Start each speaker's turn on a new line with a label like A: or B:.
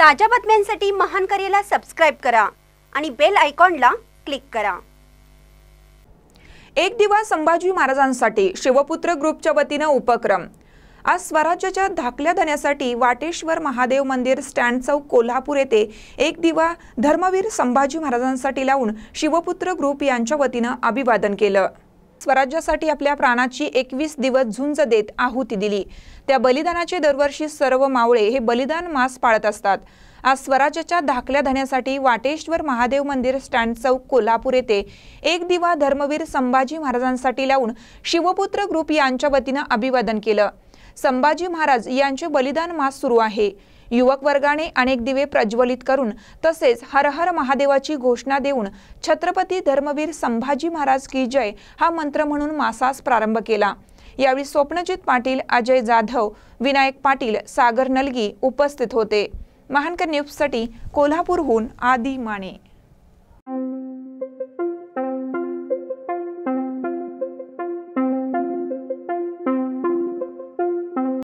A: ताज्या बातम्यांसाठी महान करेला सबस्क्राईब करा आणि बेल आयकॉनला क्लिक करा एक दिवा संभाजी महाराजांसाठी शिवपुत्र ग्रुपच्या वतीनं उपक्रम आज स्वराज्याच्या धाकल्या धण्यासाठी वाटेश्वर महादेव मंदिर स्टँड चौक कोल्हापूर येथे एक दिवा धर्मवीर संभाजी महाराजांसाठी लावून शिवपुत्र ग्रुप यांच्या वतीनं अभिवादन केलं स्वराज्यासाठी आपल्या प्राणाची एकवीस दिवस झुंज देत आहुती दिली त्या बलिदानाचे दरवर्षी सर्व मावळे हे बलिदान मास पाळत असतात आज स्वराज्याच्या धाकल्या धण्यासाठी वाटेश्वर महादेव मंदिर स्टँड चौक कोल्हापूर येथे एक दिवा धर्मवीर संभाजी महाराजांसाठी लावून शिवपुत्र ग्रुप यांच्या वतीनं अभिवादन केलं संभाजी महाराज यांचे बलिदान मास सुरू आहे युवक वर्गाने अनेक दिवे प्रज्वलित करून तसेच हर हर महादेवाची घोषणा देऊन छत्रपती धर्मवीर संभाजी महाराज की जय हा मंत्र म्हणून मासास प्रारंभ केला यावेळी स्वप्नजित पाटील अजय जाधव विनायक पाटील सागर नलगी उपस्थित होते महानकर न्यूजसाठी कोल्हापूरहून आदी माने